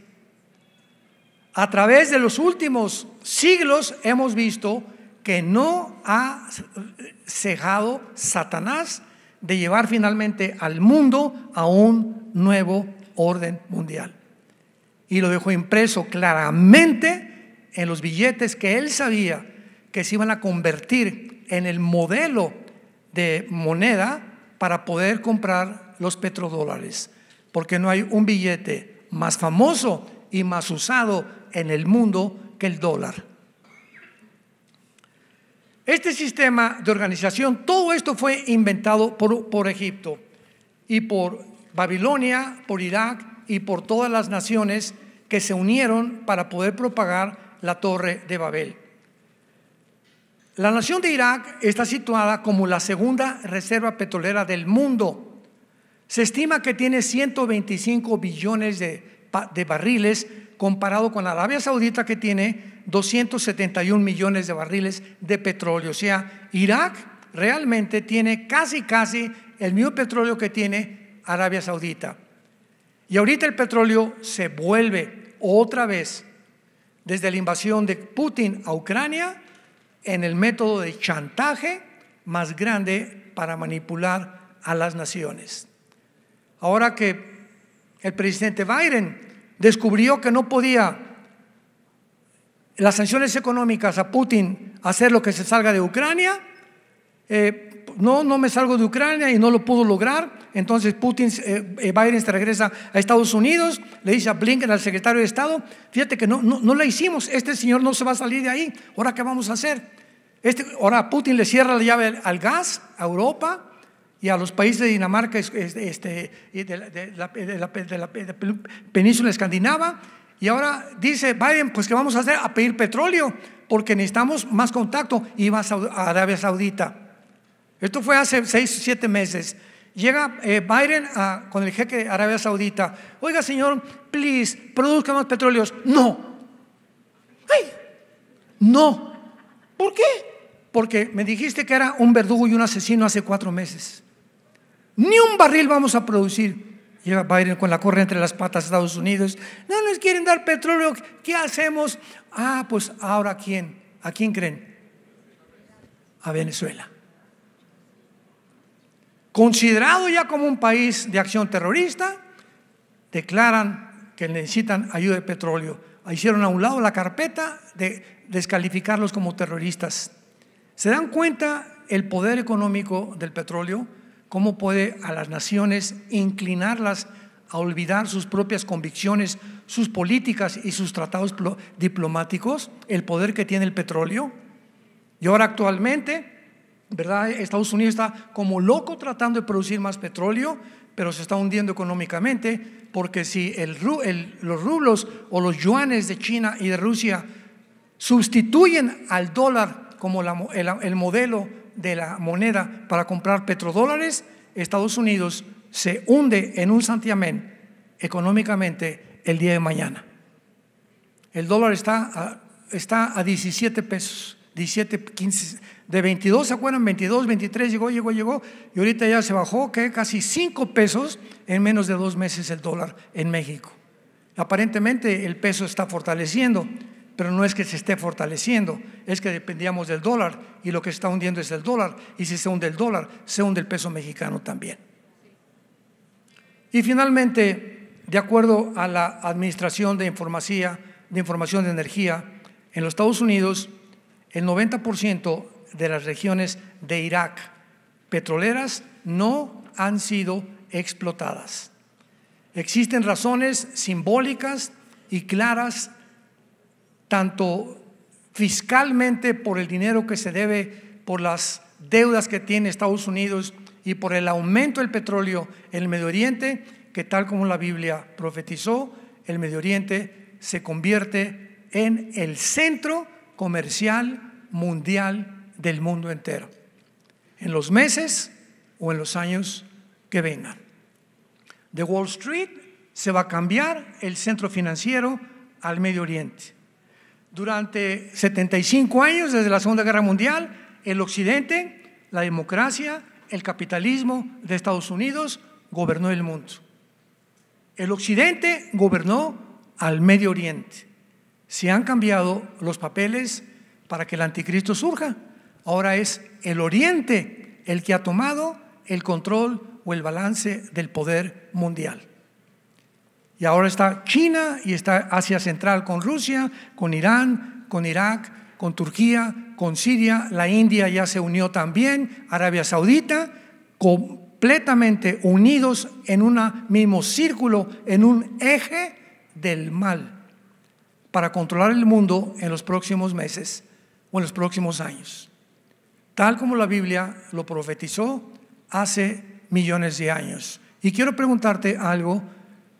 a través de los últimos siglos hemos visto que no ha cejado Satanás de llevar finalmente al mundo a un nuevo orden mundial. Y lo dejó impreso claramente en los billetes que él sabía que se iban a convertir en el modelo de moneda para poder comprar los petrodólares, porque no hay un billete más famoso y más usado en el mundo que el dólar. Este sistema de organización, todo esto fue inventado por, por Egipto y por Babilonia, por Irak y por todas las naciones que se unieron para poder propagar la torre de Babel. La nación de Irak está situada como la segunda reserva petrolera del mundo. Se estima que tiene 125 billones de, de barriles comparado con Arabia Saudita que tiene 271 millones de barriles de petróleo. O sea, Irak realmente tiene casi, casi el mismo petróleo que tiene Arabia Saudita. Y ahorita el petróleo se vuelve otra vez desde la invasión de Putin a Ucrania en el método de chantaje más grande para manipular a las naciones. Ahora que el presidente Biden descubrió que no podía las sanciones económicas a Putin hacer lo que se salga de Ucrania, eh, no, no me salgo de Ucrania y no lo pudo lograr, entonces Putin, eh, eh, Biden se regresa a Estados Unidos, le dice a Blinken, al secretario de Estado, fíjate que no, no, no hicimos, este señor no se va a salir de ahí, ahora qué vamos a hacer. Este, ahora Putin le cierra la llave al gas a Europa, y a los países de Dinamarca este, de, la, península escandinava. Y ahora dice Biden, pues ¿qué vamos a hacer? A pedir petróleo, porque necesitamos más contacto. Y va a Arabia Saudita. Esto fue hace seis, o siete meses. Llega eh, Biden con el jeque de Arabia Saudita. Oiga, señor, please, produzca más petróleos. No. No. ¿Por qué? Porque me dijiste que era un verdugo y un asesino hace cuatro meses. Ni un barril vamos a producir. Va a ir con la correa entre las patas a Estados Unidos. No les quieren dar petróleo. ¿Qué hacemos? Ah, pues ahora ¿a quién? ¿A quién creen? A Venezuela. Considerado ya como un país de acción terrorista, declaran que necesitan ayuda de petróleo. Hicieron a un lado la carpeta de descalificarlos como terroristas. ¿Se dan cuenta el poder económico del petróleo? ¿Cómo puede a las naciones inclinarlas a olvidar sus propias convicciones, sus políticas y sus tratados diplomáticos, el poder que tiene el petróleo? Y ahora actualmente, ¿verdad? Estados Unidos está como loco tratando de producir más petróleo, pero se está hundiendo económicamente porque si los rublos o los yuanes de China y de Rusia sustituyen al dólar como el modelo de la moneda para comprar petrodólares, Estados Unidos se hunde en un santiamén económicamente el día de mañana. El dólar está a, está a 17 pesos, 17, 15, de 22, ¿se acuerdan? 22, 23, llegó, llegó, llegó, y ahorita ya se bajó, que casi 5 pesos en menos de dos meses el dólar en México. Aparentemente el peso está fortaleciendo pero no es que se esté fortaleciendo, es que dependíamos del dólar y lo que se está hundiendo es el dólar y si se hunde el dólar, se hunde el peso mexicano también. Y finalmente, de acuerdo a la Administración de, de Información de Energía, en los Estados Unidos, el 90% de las regiones de Irak petroleras no han sido explotadas. Existen razones simbólicas y claras tanto fiscalmente por el dinero que se debe, por las deudas que tiene Estados Unidos y por el aumento del petróleo en el Medio Oriente, que tal como la Biblia profetizó, el Medio Oriente se convierte en el centro comercial mundial del mundo entero, en los meses o en los años que vengan. De Wall Street se va a cambiar el centro financiero al Medio Oriente. Durante 75 años, desde la Segunda Guerra Mundial, el Occidente, la democracia, el capitalismo de Estados Unidos gobernó el mundo. El Occidente gobernó al Medio Oriente. Se han cambiado los papeles para que el anticristo surja. Ahora es el Oriente el que ha tomado el control o el balance del poder mundial. Y ahora está China y está Asia Central con Rusia, con Irán, con Irak, con Turquía, con Siria. La India ya se unió también, Arabia Saudita, completamente unidos en un mismo círculo, en un eje del mal para controlar el mundo en los próximos meses o en los próximos años, tal como la Biblia lo profetizó hace millones de años. Y quiero preguntarte algo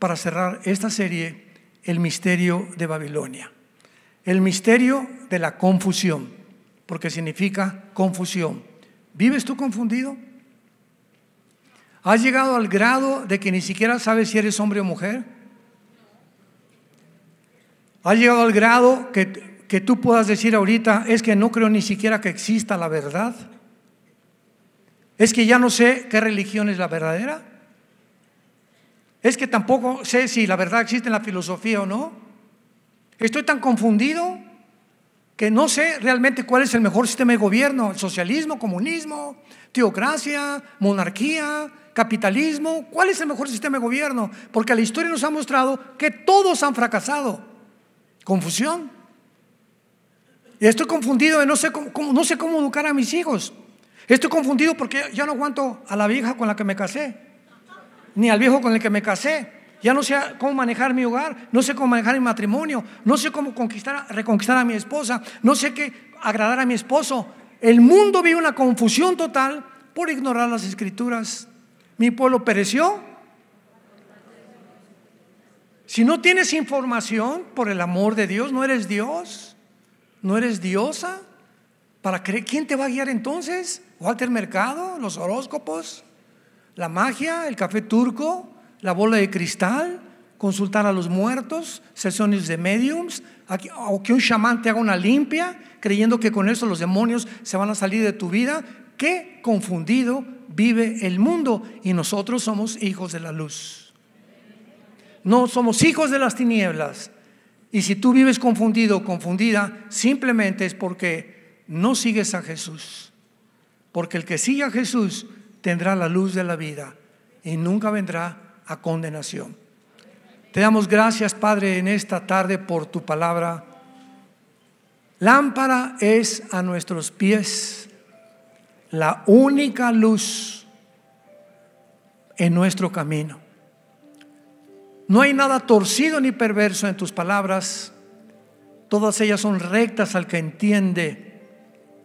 para cerrar esta serie, el misterio de Babilonia. El misterio de la confusión, porque significa confusión. ¿Vives tú confundido? ¿Has llegado al grado de que ni siquiera sabes si eres hombre o mujer? ¿Has llegado al grado que, que tú puedas decir ahorita, es que no creo ni siquiera que exista la verdad? ¿Es que ya no sé qué religión es la verdadera? Es que tampoco sé si la verdad existe en la filosofía o no. Estoy tan confundido que no sé realmente cuál es el mejor sistema de gobierno, socialismo, comunismo, teocracia, monarquía, capitalismo, cuál es el mejor sistema de gobierno, porque la historia nos ha mostrado que todos han fracasado. Confusión. Y estoy confundido de no sé cómo, no sé cómo educar a mis hijos. Estoy confundido porque ya no aguanto a la vieja con la que me casé ni al viejo con el que me casé. Ya no sé cómo manejar mi hogar, no sé cómo manejar mi matrimonio, no sé cómo conquistar, reconquistar a mi esposa, no sé qué agradar a mi esposo. El mundo vive una confusión total por ignorar las escrituras. Mi pueblo pereció. Si no tienes información, por el amor de Dios, no eres Dios, no eres diosa. ¿Para creer? ¿Quién te va a guiar entonces? ¿Walter Mercado? ¿Los horóscopos? La magia, el café turco, la bola de cristal, consultar a los muertos, sesiones de mediums, o que un chamán te haga una limpia, creyendo que con eso los demonios se van a salir de tu vida. Qué confundido vive el mundo y nosotros somos hijos de la luz. No somos hijos de las tinieblas. Y si tú vives confundido o confundida, simplemente es porque no sigues a Jesús. Porque el que sigue a Jesús tendrá la luz de la vida y nunca vendrá a condenación. Te damos gracias, Padre, en esta tarde por tu palabra. Lámpara es a nuestros pies la única luz en nuestro camino. No hay nada torcido ni perverso en tus palabras. Todas ellas son rectas al que entiende,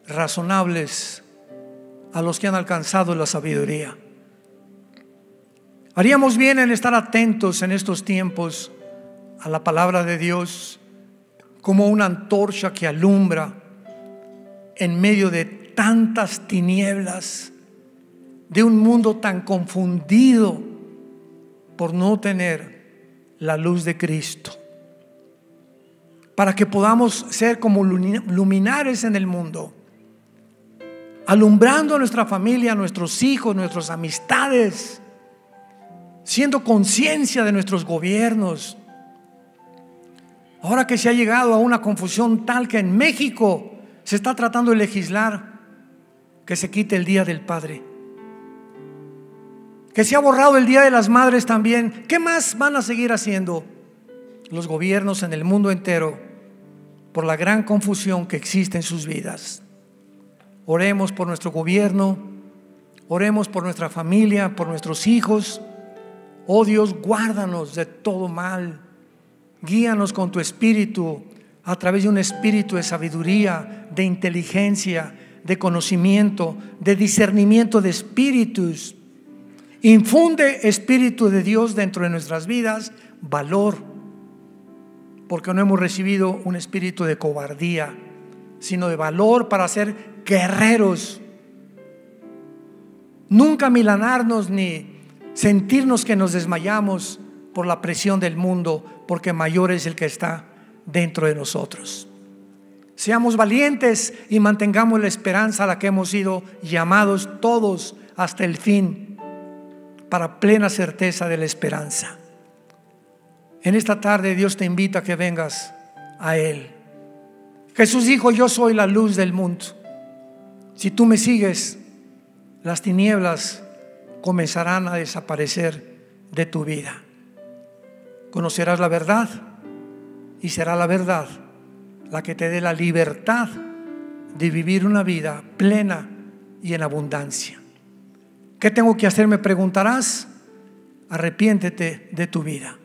razonables a los que han alcanzado la sabiduría. Haríamos bien en estar atentos en estos tiempos a la palabra de Dios como una antorcha que alumbra en medio de tantas tinieblas, de un mundo tan confundido por no tener la luz de Cristo, para que podamos ser como luminares en el mundo alumbrando a nuestra familia, a nuestros hijos, nuestras amistades, siendo conciencia de nuestros gobiernos. Ahora que se ha llegado a una confusión tal que en México se está tratando de legislar que se quite el Día del Padre. Que se ha borrado el Día de las Madres también. ¿Qué más van a seguir haciendo los gobiernos en el mundo entero por la gran confusión que existe en sus vidas? Oremos por nuestro gobierno, oremos por nuestra familia, por nuestros hijos. Oh Dios, guárdanos de todo mal. Guíanos con tu espíritu a través de un espíritu de sabiduría, de inteligencia, de conocimiento, de discernimiento de espíritus. Infunde espíritu de Dios dentro de nuestras vidas, valor, porque no hemos recibido un espíritu de cobardía, sino de valor para hacer guerreros. Nunca milanarnos ni sentirnos que nos desmayamos por la presión del mundo, porque mayor es el que está dentro de nosotros. Seamos valientes y mantengamos la esperanza a la que hemos sido llamados todos hasta el fin, para plena certeza de la esperanza. En esta tarde Dios te invita a que vengas a Él. Jesús dijo, yo soy la luz del mundo. Si tú me sigues, las tinieblas comenzarán a desaparecer de tu vida. Conocerás la verdad y será la verdad la que te dé la libertad de vivir una vida plena y en abundancia. ¿Qué tengo que hacer? Me preguntarás. Arrepiéntete de tu vida.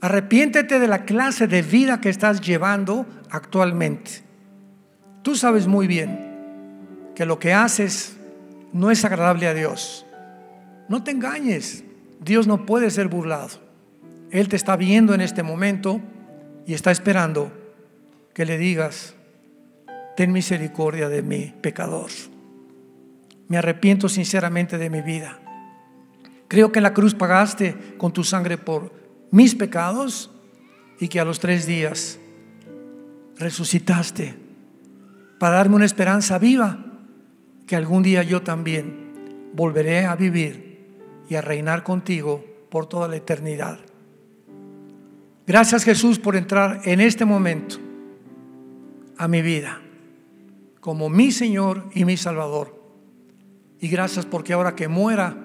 Arrepiéntete de la clase de vida que estás llevando actualmente. Tú sabes muy bien que lo que haces no es agradable a Dios. No te engañes, Dios no puede ser burlado. Él te está viendo en este momento y está esperando que le digas, ten misericordia de mi pecador. Me arrepiento sinceramente de mi vida. Creo que en la cruz pagaste con tu sangre por mis pecados y que a los tres días resucitaste para darme una esperanza viva que algún día yo también volveré a vivir y a reinar contigo por toda la eternidad. Gracias Jesús por entrar en este momento a mi vida como mi Señor y mi Salvador. Y gracias porque ahora que muera,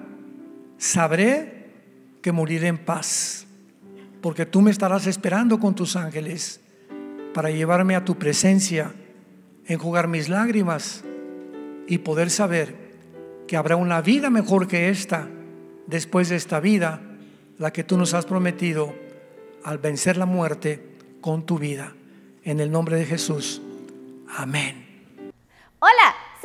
sabré que moriré en paz, porque tú me estarás esperando con tus ángeles para llevarme a tu presencia, enjugar mis lágrimas y poder saber que habrá una vida mejor que esta después de esta vida, la que tú nos has prometido al vencer la muerte con tu vida. En el nombre de Jesús. Amén. Hola.